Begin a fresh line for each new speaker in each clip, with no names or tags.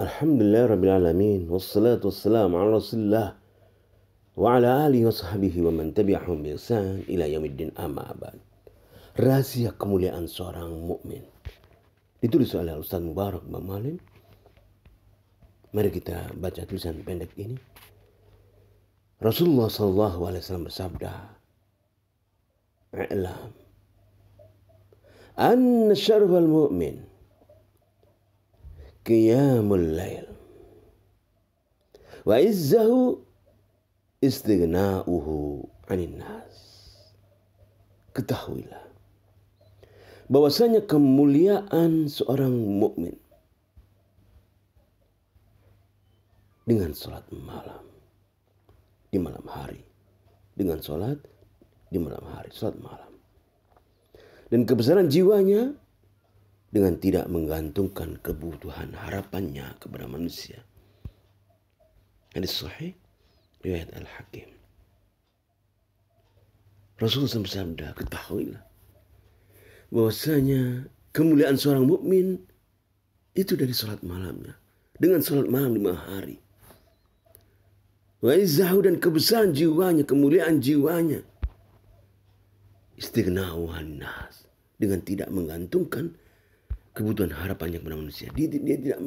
Alhamdulillah Rabbil Alamin Wassalatu wassalamu ala Wa ala alihi wa sahbihi wa man tabi'ahum ila amma abad Rahasia kemuliaan seorang mukmin oleh Ustaz Mubarak Mari kita baca tulisan pendek ini Rasulullah Sallallahu Alaihi Wasallam bersabda I'lam An syarfal mu'min qiyamul lail wa izzahu istighna'uhu anil nas ketahuilah bahwasanya kemuliaan seorang mukmin dengan sholat malam di malam hari dengan sholat di malam hari sholat malam dan kebesaran jiwanya dengan tidak menggantungkan kebutuhan harapannya kepada manusia. Hadis sahih riwayat Al-Hakim. Rasulullah bersabda, ketahuilah bahwasanya kemuliaan seorang mukmin itu dari sholat malamnya. Dengan sholat malam lima hari. Wa dan kebesaran jiwanya, kemuliaan jiwanya. Istighna'uhan nas. Dengan tidak menggantungkan kebutuhan harapannya kepada manusia. Dia, dia tidak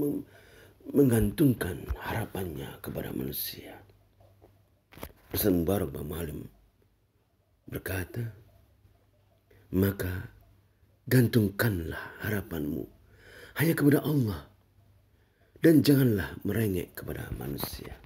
menggantungkan harapannya kepada manusia. Pesan Mubarak Malim berkata, maka gantungkanlah harapanmu hanya kepada Allah dan janganlah merengek kepada manusia.